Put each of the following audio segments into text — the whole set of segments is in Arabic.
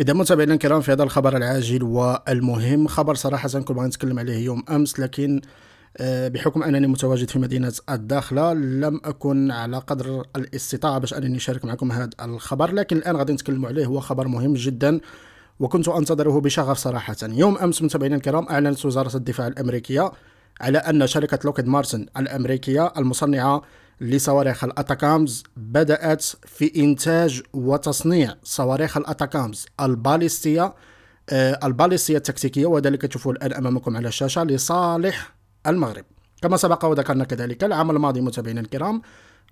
إذا متابعينا الكرام في هذا الخبر العاجل والمهم خبر صراحة كنت باغي نتكلم عليه يوم أمس لكن آه، بحكم أنني متواجد في مدينة الداخلة لم أكن على قدر الاستطاعة باش أنني أشارك معكم هذا الخبر لكن الآن غادي نتكلم عليه هو خبر مهم جدا وكنت أنتظره بشغف صراحة يوم أمس متابعينا الكرام أعلنت وزارة الدفاع الأمريكية على أن شركة لوكيد مارسن الأمريكية المصنعة لصواريخ الأتاكامز بدأت في إنتاج وتصنيع صواريخ الأتاكامز الباليستية آه، الباليستية التكتيكية وذلك تشوفوا الآن أمامكم على الشاشة لصالح المغرب كما سبق وذكرنا كذلك العام الماضي متابعينا الكرام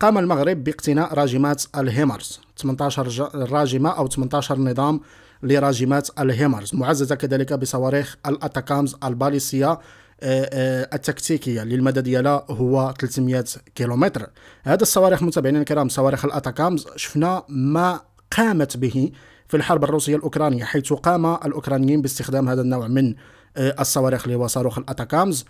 قام المغرب باقتناء راجمات الهيمرز 18 راجمة أو 18 نظام لراجمات الهيمرز معززة كذلك بصواريخ الأتاكامز الباليستية آه، آه، التكتيكيه للمدى ديالها هو 300 كيلومتر هذا الصواريخ متابعينا الكرام صواريخ الاتاكامز شفنا ما قامت به في الحرب الروسيه الاوكرانيه حيث قام الاوكرانيين باستخدام هذا النوع من آه، الصواريخ اللي هو صاروخ الاتاكامز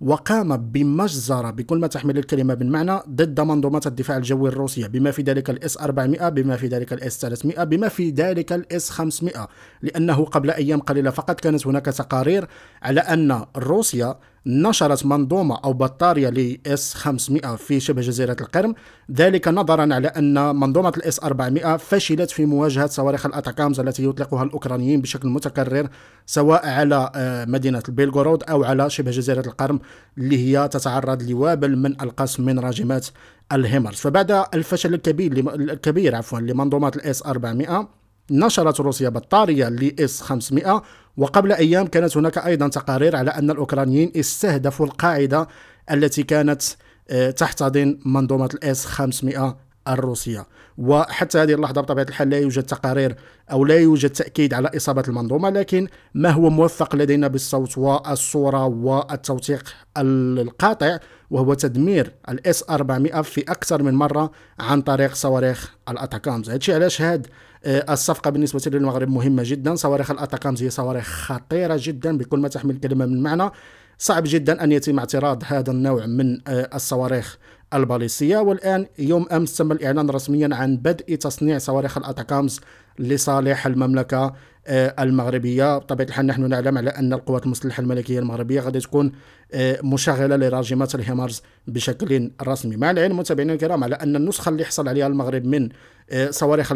وقام بمجزرة بكل ما تحمل الكلمة من معنى ضد منظومة الدفاع الجوي الروسية بما في ذلك الاس 400 بما في ذلك الاس 300 بما في ذلك الاس 500 لأنه قبل أيام قليلة فقط كانت هناك تقارير على أن روسيا نشرت منظومة أو بطارية ل اس 500 في شبه جزيرة القرم ذلك نظرا على أن منظومة الاس 400 فشلت في مواجهة صواريخ الأتاكامز التي يطلقها الأوكرانيين بشكل متكرر سواء على آه، مدينة بيلغورود أو على شبه جزيرة القرم اللي هي تتعرض لوابل من القصف من راجمات الهيمرز فبعد الفشل الكبير الكبير عفوا لمنظومة الاس 400 نشرت روسيا بطارية لإس 500 وقبل أيام كانت هناك أيضا تقارير على أن الأوكرانيين استهدفوا القاعدة التي كانت آه، تحتضن منظومة الإس 500 الروسية وحتى هذه اللحظة بطبيعة الحال لا يوجد تقارير أو لا يوجد تأكيد على إصابة المنظومة لكن ما هو موثق لدينا بالصوت والصورة والتوثيق القاطع وهو تدمير الاس 400 في أكثر من مرة عن طريق صواريخ الأتاكامز هذا علاش هاد آه، الصفقة بالنسبة للمغرب مهمة جدا صواريخ الأتاكامز هي صواريخ خطيرة جدا بكل ما تحمل الكلمة من معنى صعب جدا أن يتم اعتراض هذا النوع من آه، الصواريخ الباليستية والآن يوم أمس تم الإعلان رسميا عن بدء تصنيع صواريخ الأتاكامز لصالح المملكة آه، المغربيه بطبيعه الحال نحن نعلم على ان القوات المسلحه الملكيه المغربيه غادي تكون آه، مشغله لراجمات الهيمارز بشكل رسمي مع العلم متابعينا الكرام على ان النسخه اللي حصل عليها المغرب من آه، صواريخ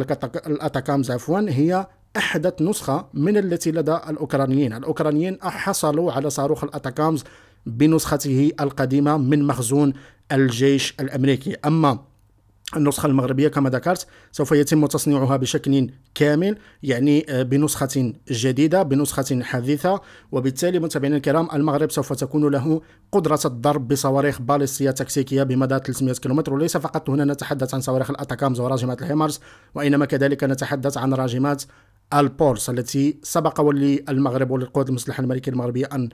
الاتاكامز عفوا هي احدث نسخه من التي لدى الاوكرانيين الاوكرانيين حصلوا على صاروخ الاتاكامز بنسخته القديمة من مخزون الجيش الأمريكي أما النسخة المغربية كما ذكرت سوف يتم تصنيعها بشكل كامل يعني آه، بنسخة جديدة بنسخة حديثة وبالتالي متابعينا الكرام المغرب سوف تكون له قدرة الضرب بصواريخ باليستية تكتيكية بمدى 300 كيلومتر وليس فقط هنا نتحدث عن صواريخ الأتاكامز وراجمات الهيمرز وإنما كذلك نتحدث عن راجمات البورس التي سبق وللمغرب وللقوات المسلحة الملكية المغربية أن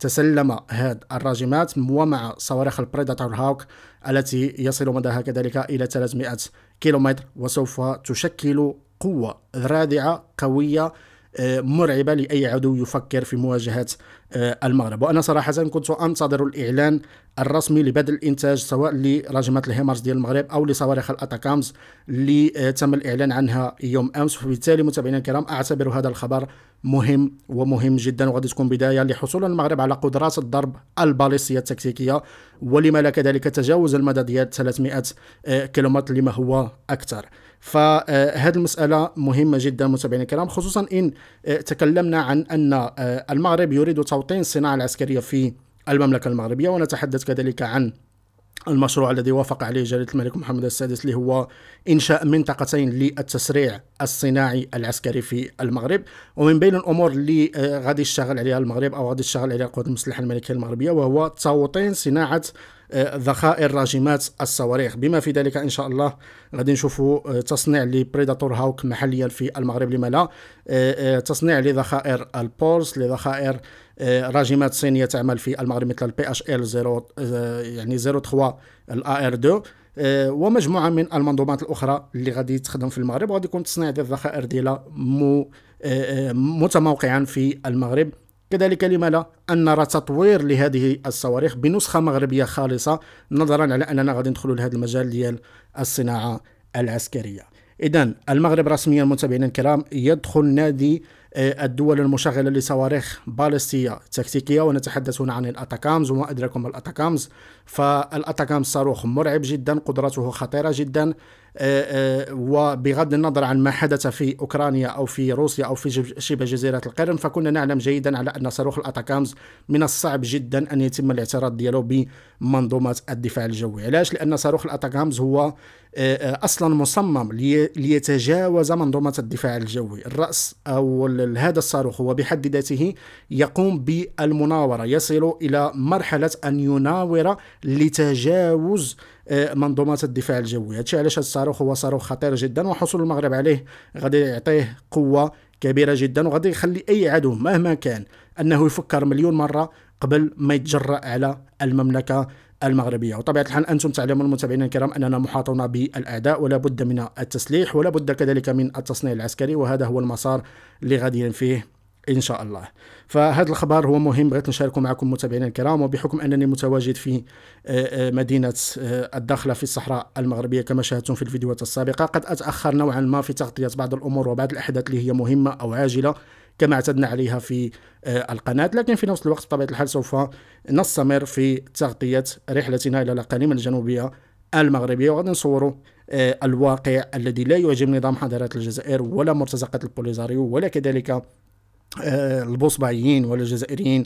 تسلم هاد الراجمات ومع صواريخ البريداتور هاوك التي يصل مداها كذلك إلى 300 كيلومتر وسوف تشكل قوة رادعة قوية آه، مرعبة لأي عدو يفكر في مواجهة آه، المغرب وأنا صراحة كنت أنتظر الإعلان الرسمي لبدء الإنتاج سواء لراجمات الهيمرز ديال المغرب أو لصواريخ الأتاكامز اللي آه، تم الإعلان عنها يوم أمس وبالتالي متابعينا الكرام أعتبر هذا الخبر مهم ومهم جدا وغادي تكون بداية لحصول المغرب على قدرات الضرب الباليستية التكتيكية ولما لا كذلك تجاوز المدى ديال 300 كيلومتر لما هو أكثر فهذه المسألة مهمة جدا متابعينا الكرام خصوصا إن آه، تكلمنا عن أن آه، المغرب يريد توطين الصناعة العسكرية في المملكة المغربية ونتحدث كذلك عن المشروع الذي وافق عليه جلالة الملك محمد السادس اللي هو إنشاء منطقتين للتسريع الصناعي العسكري في المغرب ومن بين الأمور اللي آه، غادي يشتغل عليها المغرب أو غادي يشتغل عليها القوات المسلحة الملكية المغربية وهو توطين صناعة ذخائر راجمات الصواريخ بما في ذلك ان شاء الله غادي نشوفوا آه، تصنيع لبريداتور هاوك محليا في المغرب لما لا آه، آه، تصنيع لذخائر البولس لذخائر راجمات صينيه تعمل في المغرب مثل البي اش ال 0 يعني 03 الار 2 ومجموعه من المنظومات الاخرى اللي غادي تخدم في المغرب وغادي يكون تصنيع ديال الذخائر ديالها متموقعا في المغرب كذلك لما لا أن نرى تطوير لهذه الصواريخ بنسخة مغربية خالصة نظرا على أننا غادي ندخلوا لهذا المجال ديال الصناعة العسكرية إذا المغرب رسميا متابعينا الكرام يدخل نادي آه، الدول المشغلة لصواريخ باليستية تكتيكية ونتحدث هنا عن الأتاكامز وما أدراكم الأتاكامز فالأتاكامز صاروخ مرعب جدا قدرته خطيرة جدا آه، آه، وبغض النظر عن ما حدث في أوكرانيا أو في روسيا أو في شبه جزيرة القرم فكنا نعلم جيدا على أن صاروخ الأتاكامز من الصعب جدا أن يتم الاعتراض دياله بمنظومه الدفاع الجوي علاش لأن صاروخ الأتاكامز هو آه، اصلا مصمم ليتجاوز منظومه الدفاع الجوي الراس او هذا الصاروخ هو بحد ذاته يقوم بالمناوره يصل الى مرحله ان يناور لتجاوز منظومات الدفاع الجوي هادشي علاش هاد الصاروخ هو صاروخ خطير جدا وحصول المغرب عليه غادي يعطيه قوه كبيره جدا وغادي يخلي اي عدو مهما كان انه يفكر مليون مره قبل ما يتجرأ على المملكه المغربيه وطبيعه الحال انتم تعلمون المتابعين الكرام اننا محاطون بالاعداء ولا بد من التسليح ولا بد كذلك من التصنيع العسكري وهذا هو المسار اللي غادي فيه ان شاء الله فهذا الخبر هو مهم بغيت نشاركه معكم متابعينا الكرام وبحكم انني متواجد في آه، آه، مدينه آه، الداخله في الصحراء المغربيه كما شاهدتم في الفيديوهات السابقه قد اتاخر نوعا ما في تغطيه بعض الامور وبعض الاحداث اللي هي مهمه او عاجله كما اعتدنا عليها في القناة لكن في نفس الوقت بطبيعة الحال سوف نستمر في تغطية رحلتنا إلى الأقاليم الجنوبية المغربية وغادي نصوروا الواقع الذي لا يعجب نظام حضارات الجزائر ولا مرتزقة البوليزاريو ولا كذلك آه، البوصبعيين ولا الجزائريين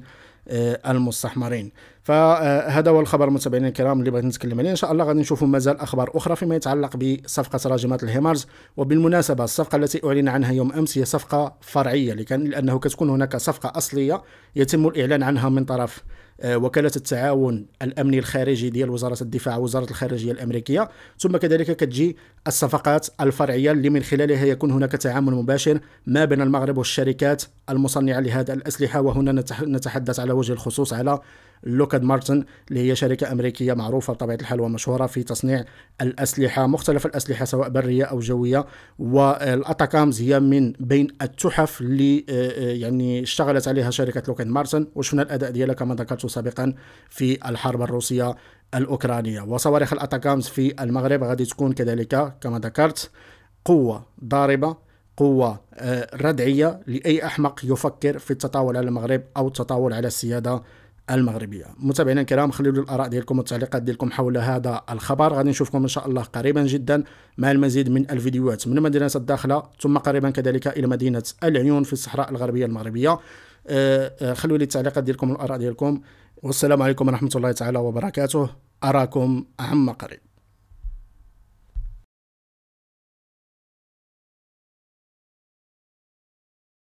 آه، المستحمرين فهذا هو الخبر متابعينا الكرام اللي بغيت نتكلم عليه ان شاء الله غادي نشوفوا مازال اخبار اخرى فيما يتعلق بصفقه راجمات الهيمارز وبالمناسبه الصفقه التي اعلن عنها يوم امس هي صفقه فرعيه لكان لانه كتكون هناك صفقه اصليه يتم الاعلان عنها من طرف آه، وكالة التعاون الأمني الخارجي ديال وزارة الدفاع وزارة الخارجية الأمريكية ثم كذلك كتجي الصفقات الفرعية اللي من خلالها يكون هناك تعامل مباشر ما بين المغرب والشركات المصنعة لهذا الأسلحة وهنا نتحدث على وجه الخصوص على لوكاد مارتن اللي هي شركة أمريكية معروفة بطبيعة الحال ومشهورة في تصنيع الأسلحة مختلف الأسلحة سواء برية أو جوية والأتاكامز هي من بين التحف اللي آه، آه، يعني اشتغلت عليها شركة لوكاد مارتن وشفنا الأداء ديالها كما ذكرت سابقا في الحرب الروسية الأوكرانية وصواريخ الأتاكامز في المغرب غادي تكون كذلك كما ذكرت قوة ضاربة قوة آه، ردعية لأي أحمق يفكر في التطاول على المغرب أو التطاول على السيادة المغربية متابعينا الكرام خلوا لي الآراء ديالكم والتعليقات ديالكم حول هذا الخبر غادي نشوفكم إن شاء الله قريبا جدا مع المزيد من الفيديوهات من مدينة الداخلة ثم قريبا كذلك إلى مدينة العيون في الصحراء الغربية المغربية آه، آه، خلوا لي التعليقات ديالكم والآراء ديالكم والسلام عليكم ورحمة الله تعالى وبركاته أراكم عما قريب